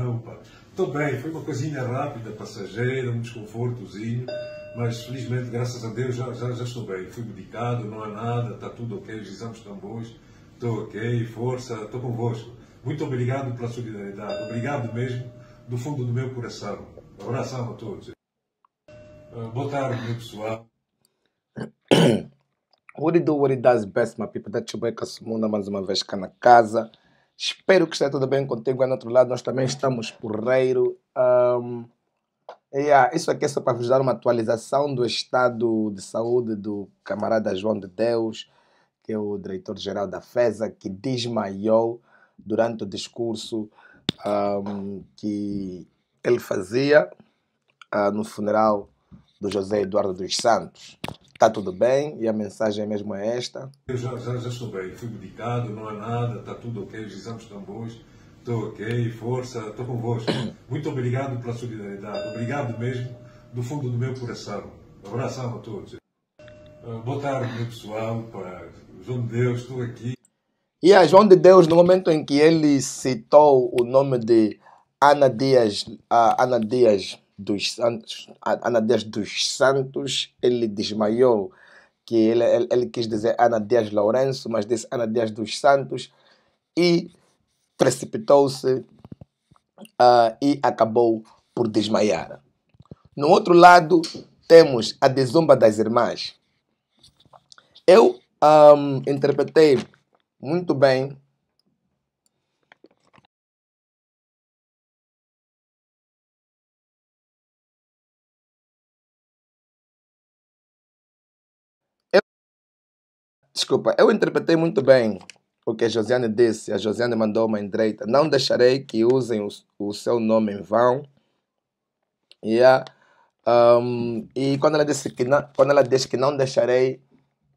não, Estou bem, foi uma coisinha rápida, passageira, um desconfortozinho, mas felizmente, graças a Deus, já, já, já estou bem. Fui medicado, não há nada, está tudo ok, os exames estão bons, estou ok, força, estou convosco. Muito obrigado pela solidariedade, obrigado mesmo do fundo do meu coração. Um abração a todos. Ah, boa tarde, meu pessoal. What do you do, what it does best, my people? That Chubeca Sumuna mais uma vez cá na casa. Espero que esteja tudo bem contigo. É no outro lado, nós também estamos porreiro. Um, yeah, isso aqui é só para vos dar uma atualização do estado de saúde do camarada João de Deus, que é o diretor-geral da FESA, que desmaiou durante o discurso um, que ele fazia uh, no funeral do José Eduardo dos Santos está tudo bem e a mensagem é mesmo esta. Eu já, já, já estou bem, fui medicado, não há nada, está tudo ok, os exames estão bons, estou ok, força, estou convosco. Muito obrigado pela solidariedade, obrigado mesmo do fundo do meu coração. Abração a todos. Ah, boa tarde, pessoal, para João de Deus, estou aqui. E a João de Deus, no momento em que ele citou o nome de Ana Dias, Ana Dias dos Santos, Ana Dias dos Santos, ele desmaiou, que ele, ele, ele quis dizer Ana Dias Lourenço, mas disse Ana Dias dos Santos e precipitou-se uh, e acabou por desmaiar. No outro lado, temos a desumba das irmãs. Eu um, ah, interpretei muito bem Desculpa, eu interpretei muito bem o que a Josiane disse. A Josiane mandou uma endireita. Não deixarei que usem o, o seu nome em vão. Yeah. Um, e quando ela, disse que não, quando ela disse que não deixarei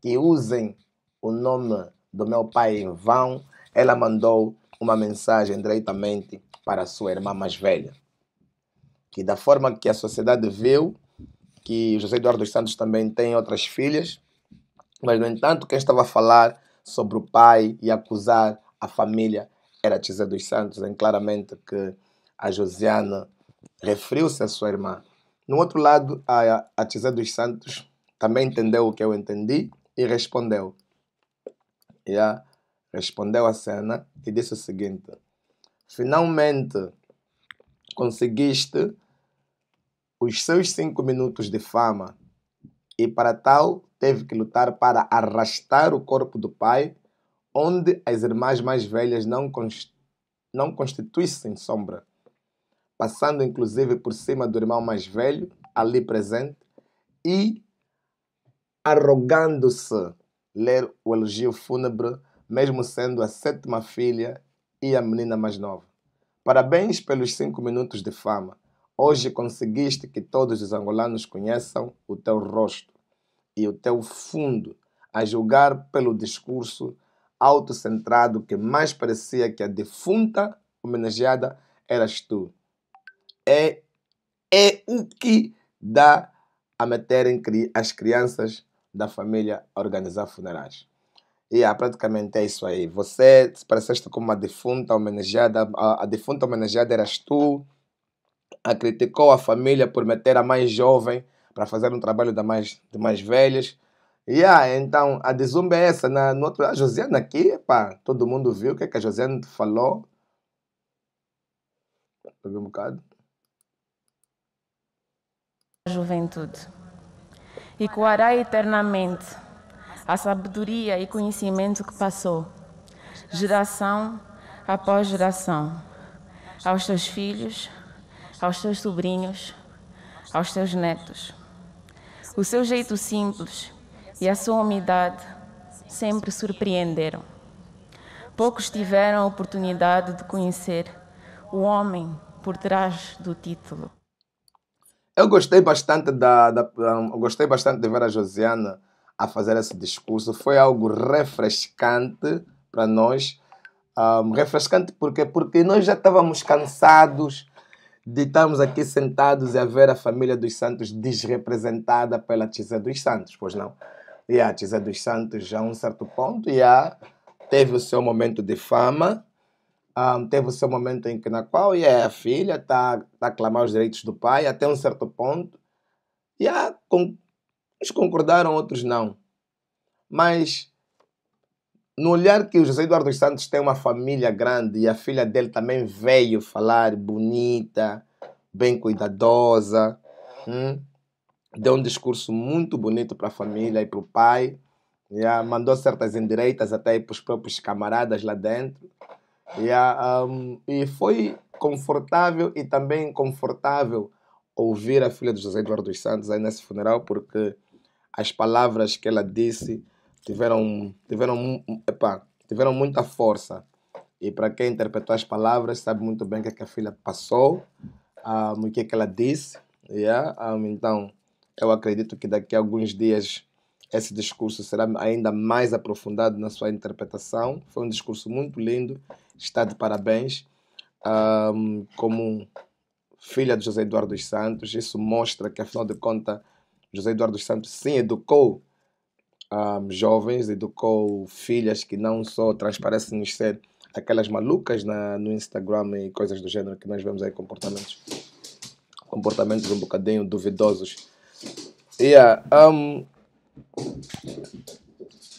que usem o nome do meu pai em vão, ela mandou uma mensagem diretamente para a sua irmã mais velha. Que da forma que a sociedade viu, que José Eduardo dos Santos também tem outras filhas, mas, no entanto, quem estava a falar sobre o pai e acusar a família era Tizé dos Santos, em claramente que a Josiana referiu-se à sua irmã. No outro lado, a, a dos Santos também entendeu o que eu entendi e respondeu. Yeah. Respondeu a cena e disse o seguinte: Finalmente conseguiste os seus cinco minutos de fama, e para tal teve que lutar para arrastar o corpo do pai, onde as irmãs mais velhas não, const... não constituíssem sombra, passando inclusive por cima do irmão mais velho, ali presente, e arrogando-se ler o elogio fúnebre, mesmo sendo a sétima filha e a menina mais nova. Parabéns pelos cinco minutos de fama. Hoje conseguiste que todos os angolanos conheçam o teu rosto e o teu fundo, a julgar pelo discurso autocentrado que mais parecia que a defunta homenageada eras tu. É, é o que dá a meterem as crianças da família a organizar funerais. E yeah, praticamente é isso aí. Você se pareceste como uma defunta homenageada, a, a defunta homenageada eras tu, a criticou a família por meter a mais jovem para fazer um trabalho da mais, de mais velhas. Yeah, então a desumba é essa. Na, no outro, a Josiana aqui, pá, todo mundo viu o que, é que a Josiana falou. Peguei um bocado. A juventude. Ecoará eternamente a sabedoria e conhecimento que passou, geração após geração, aos teus filhos, aos teus sobrinhos, aos teus netos. O seu jeito simples e a sua humildade sempre surpreenderam. Poucos tiveram a oportunidade de conhecer o homem por trás do título. Eu gostei bastante da, da gostei bastante de ver a Josiana a fazer esse discurso. Foi algo refrescante para nós. Um, ah, refrescante porque porque nós já estávamos cansados de estarmos aqui sentados e a ver a família dos Santos desrepresentada pela Tizé dos Santos, pois não? E a Tizé dos Santos, já a um certo ponto, já teve o seu momento de fama, um, teve o seu momento em que, na qual é a filha está tá a clamar os direitos do pai até um certo ponto. E a com, uns concordaram, outros não. Mas no olhar que o José Eduardo dos Santos tem uma família grande e a filha dele também veio falar bonita, bem cuidadosa, hum? deu um discurso muito bonito para a família e para o pai, yeah? mandou certas indireitas até para os próprios camaradas lá dentro. Yeah? Um, e foi confortável e também confortável ouvir a filha do José Eduardo dos Santos aí nesse funeral, porque as palavras que ela disse tiveram, tiveram, tiveram muita força. E para quem interpretou as palavras, sabe muito bem o que, é que a filha passou, um, ah, o que, é que ela disse. Yeah? Um, ah, então, eu acredito que daqui a alguns dias esse discurso será ainda mais aprofundado na sua interpretação. Foi um discurso muito lindo, está de parabéns. Um, ah, como filha de José Eduardo dos Santos, isso mostra que, afinal de contas, José Eduardo dos Santos sim educou um, jovens, educou filhas que não só transparecem-nos ser aquelas malucas na, no Instagram e coisas do gênero que nós vemos aí comportamentos comportamentos um bocadinho duvidosos yeah, um,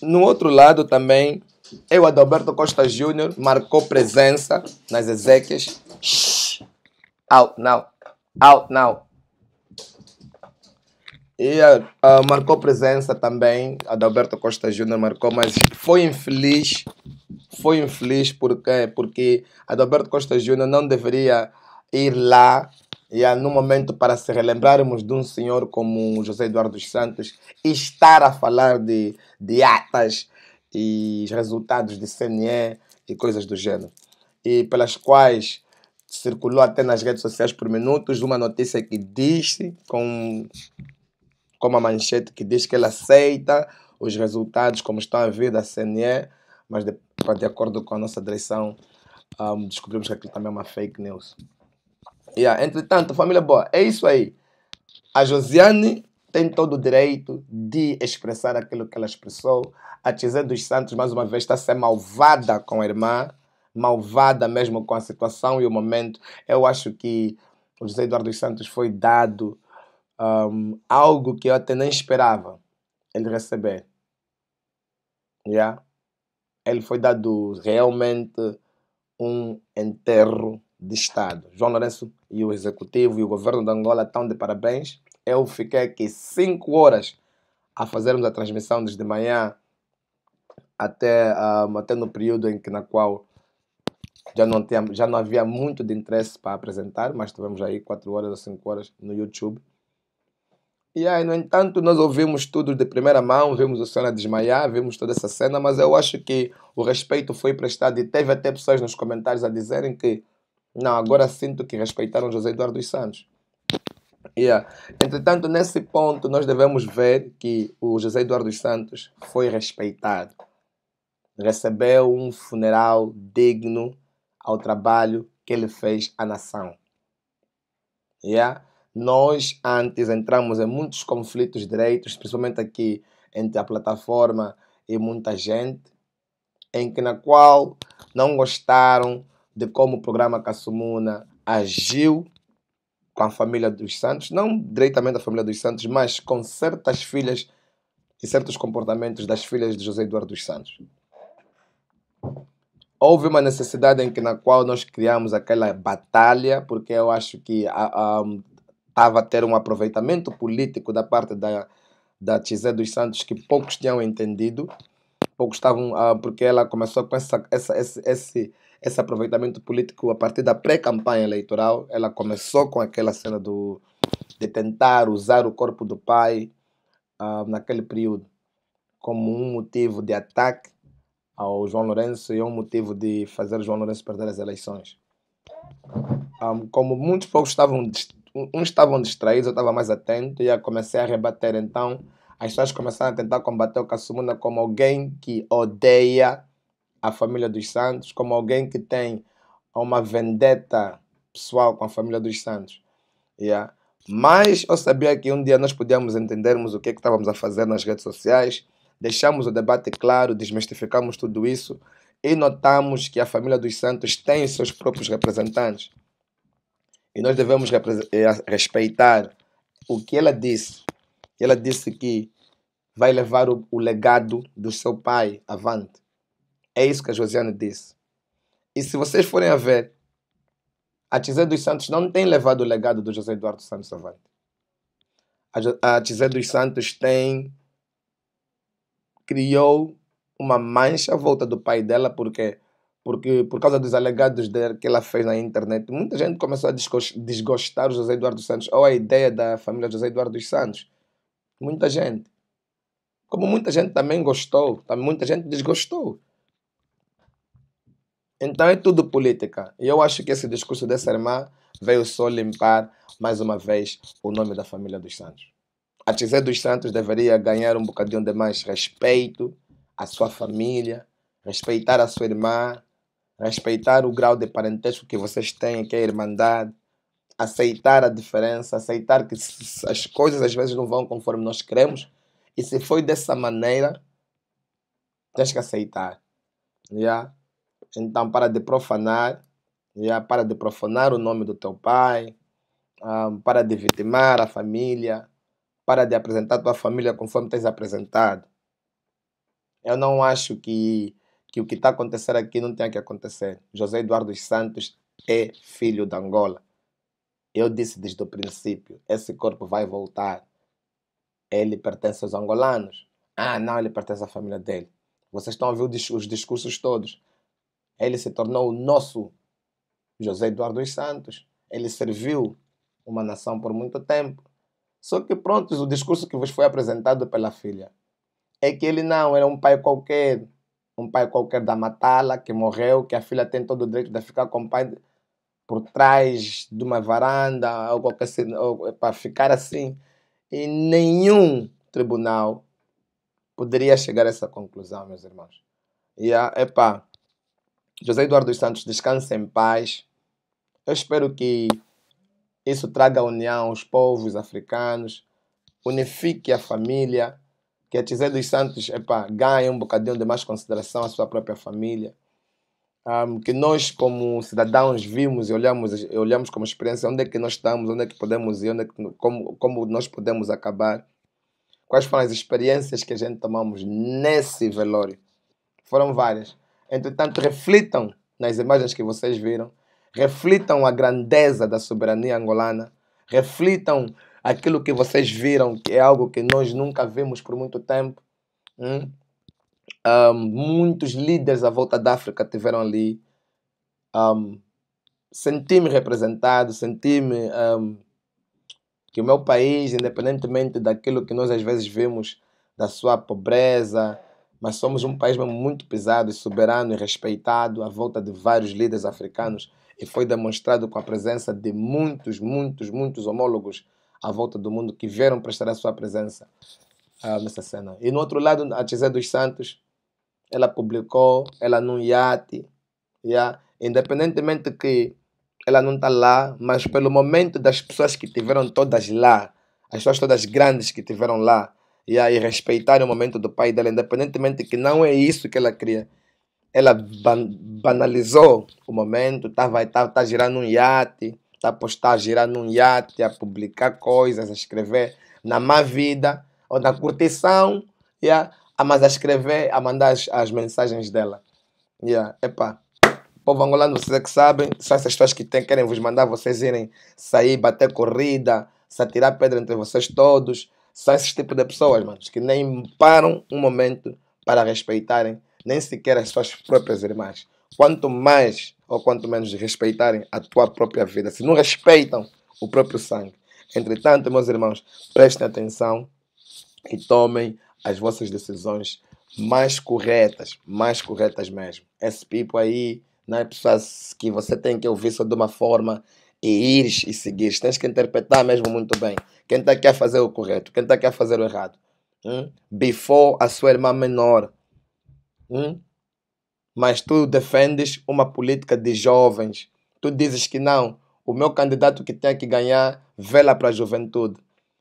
no outro lado também eu é Adalberto Costa Júnior marcou presença nas Ezequias out now out now e uh, marcou presença também, Adalberto Costa Júnior marcou, mas foi infeliz, foi infeliz porque, porque Adalberto Costa Júnior não deveria ir lá e yeah, no momento para se relembrarmos de um senhor como José Eduardo dos Santos estar a falar de, de atas e resultados de CNE e coisas do gênero. E pelas quais circulou até nas redes sociais por minutos uma notícia que disse com como a manchete que diz que ele aceita os resultados como estão a vir da CNE, mas de, de acordo com a nossa direção, um, descobrimos que aquilo também é uma fake news. Yeah. Entretanto, família boa, é isso aí. A Josiane tem todo o direito de expressar aquilo que ela expressou. A Tizé dos Santos, mais uma vez, está a ser malvada com a irmã, malvada mesmo com a situação e o momento. Eu acho que o José Eduardo dos Santos foi dado um, algo que eu até nem esperava ele receber. Yeah? Ele foi dado realmente um enterro de Estado. João Lourenço e o Executivo e o Governo de Angola estão de parabéns. Eu fiquei aqui 5 horas a fazermos a transmissão desde manhã até, um, até no período em que na qual já não, tinha, já não havia muito de interesse para apresentar, mas tivemos aí 4 horas ou 5 horas no YouTube e aí, no entanto, nós ouvimos tudo de primeira mão, vimos o Senna desmaiar, vimos toda essa cena, mas eu acho que o respeito foi prestado e teve até pessoas nos comentários a dizerem que não, agora sinto que respeitaram José Eduardo dos Santos. Yeah. Entretanto, nesse ponto, nós devemos ver que o José Eduardo dos Santos foi respeitado. Recebeu um funeral digno ao trabalho que ele fez à nação. Yeah? Nós antes entramos em muitos conflitos de direitos, principalmente aqui entre a plataforma e muita gente, em que na qual não gostaram de como o programa Kassumuna agiu com a família dos Santos, não diretamente a família dos Santos, mas com certas filhas e certos comportamentos das filhas de José Eduardo dos Santos. Houve uma necessidade em que na qual nós criamos aquela batalha, porque eu acho que a, a, estava a ter um aproveitamento político da parte da, da Tizé dos Santos que poucos tinham entendido, poucos estavam, ah, porque ela começou com essa, essa, esse, esse, esse aproveitamento político a partir da pré-campanha eleitoral, ela começou com aquela cena do, de tentar usar o corpo do pai ah, naquele período como um motivo de ataque ao João Lourenço e um motivo de fazer João Lourenço perder as eleições. Um, ah, como muitos poucos estavam uns estavam distraídos, eu estava mais atento, e eu comecei a rebater. Então, as pessoas começaram a tentar combater o Kassumuna como alguém que odeia a família dos Santos, como alguém que tem uma vendetta pessoal com a família dos Santos. Yeah. Mas eu sabia que um dia nós podíamos entendermos o que, é que estávamos a fazer nas redes sociais, deixamos o debate claro, desmistificamos tudo isso e notamos que a família dos Santos tem os seus próprios representantes. E nós devemos eh, respeitar o que ela disse. Ela disse que vai levar o, o legado do seu pai avante. É isso que a Josiane disse. E se vocês forem a ver, a Tizé dos Santos não tem levado o legado do José Eduardo Santos avante. A, a Tizé dos Santos tem criou uma mancha à volta do pai dela porque porque por causa dos alegados de, que ela fez na internet, muita gente começou a desgostar o José Eduardo Santos ou a ideia da família José Eduardo dos Santos. Muita gente. Como muita gente também gostou, muita gente desgostou. Então é tudo política. E eu acho que esse discurso dessa irmã veio só limpar mais uma vez o nome da família dos Santos. A Tizé dos Santos deveria ganhar um bocadinho de mais respeito à sua família, respeitar a sua irmã, respeitar o grau de parentesco que vocês têm, que é a irmandade, aceitar a diferença, aceitar que as coisas às vezes não vão conforme nós queremos. E se foi dessa maneira, tens que aceitar. Yeah? Então, para de profanar, yeah? para de profanar o nome do teu pai, um, para de vitimar a família, para de apresentar a tua família conforme tens apresentado. Eu não acho que que o que está acontecendo aqui não tem que acontecer. José Eduardo Santos é filho de Angola. Eu disse desde o princípio, esse corpo vai voltar. Ele pertence aos angolanos. Ah, não, ele pertence à família dele. Vocês estão a ouvir os discursos todos. Ele se tornou o nosso José Eduardo Santos. Ele serviu uma nação por muito tempo. Só que pronto, o discurso que vos foi apresentado pela filha é que ele não era um pai qualquer, um pai qualquer da matá-la, que morreu, que a filha tem todo o direito de ficar com o pai por trás de uma varanda ou qualquer para ficar assim. E nenhum tribunal poderia chegar a essa conclusão, meus irmãos. E a, epá, José Eduardo dos Santos descanse em paz. Eu espero que isso traga união aos povos africanos, unifique a família que a Tizé dos Santos ganhe um bocadinho de mais consideração à sua própria família. Um, que nós, como cidadãos, vimos e olhamos, olhamos como experiência onde é que nós estamos, onde é que podemos ir, onde é que, como, como nós podemos acabar. Quais foram as experiências que a gente tomamos nesse velório? Foram várias. Entretanto, reflitam nas imagens que vocês viram, reflitam a grandeza da soberania angolana, reflitam aquilo que vocês viram, que é algo que nós nunca vemos por muito tempo. Hum? Um, muitos líderes à volta da África tiveram ali. Um, senti-me representado, senti-me um, que o meu país, independentemente daquilo que nós às vezes vemos da sua pobreza, mas somos um país muito pesado e soberano e respeitado à volta de vários líderes africanos e foi demonstrado com a presença de muitos, muitos, muitos homólogos à volta do mundo que vieram prestar a sua presença ah, nessa cena. E no outro lado, a Tizé dos Santos, ela publicou, ela num iate, yeah? independentemente que ela não está lá, mas pelo momento das pessoas que tiveram todas lá, as pessoas todas grandes que tiveram lá, yeah? e respeitar o momento do pai dela, independentemente que não é isso que ela cria. Ela ban banalizou o momento, estava tá, tá, tá, girando um iate, está a postar, a girar num iate, a publicar coisas, a escrever na má vida ou na curtição, yeah, a, ah, mas a escrever, a mandar as, as mensagens dela. Yeah, epá. Povo angolano, vocês é que sabem, são essas pessoas que têm querem vos mandar vocês irem sair, bater corrida, se atirar pedra entre vocês todos. São esse tipo de pessoas, mano, que nem param um momento para respeitarem nem sequer as suas próprias irmãs quanto mais ou quanto menos respeitarem a tua própria vida, se não respeitam o próprio sangue. Entretanto, meus irmãos, prestem atenção e tomem as vossas decisões mais corretas, mais corretas mesmo. Esse tipo aí não é pessoas que você tem que ouvir só de uma forma e ir e seguir. Tens que interpretar mesmo muito bem. Quem está aqui a fazer o correto, quem está aqui a fazer o errado. Hum? Before a sua irmã menor. Hum? mas tu defendes uma política de jovens. Tu dizes que não, o meu candidato que tem que ganhar vela para a juventude.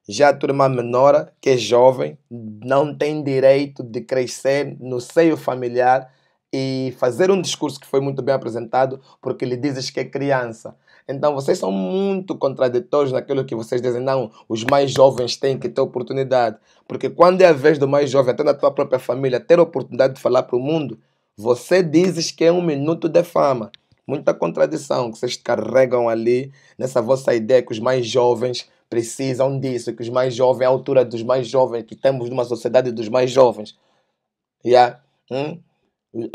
Já a turma menor, que é jovem, não tem direito de crescer no seio familiar e fazer um discurso que foi muito bem apresentado porque lhe dizes que é criança. Então vocês são muito contraditórios naquilo que vocês dizem. Não, os mais jovens têm que ter oportunidade. Porque quando é a vez do mais jovem, até na tua própria família, ter a oportunidade de falar para o mundo, você dizes que é um minuto de fama. Muita contradição que vocês carregam ali nessa vossa ideia que os mais jovens precisam disso, que os mais jovens, a altura dos mais jovens, que temos numa sociedade dos mais jovens. Yeah. Hum?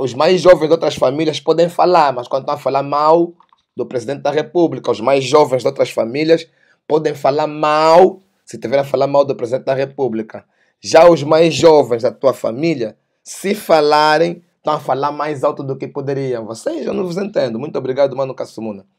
Os mais jovens de outras famílias podem falar, mas quando estão a falar mal do presidente da República, os mais jovens de outras famílias podem falar mal se tiver a falar mal do presidente da República. Já os mais jovens da tua família, se falarem, Estão a falar mais alto do que poderiam. Vocês, eu não vos entendo. Muito obrigado, Mano Kassumuna.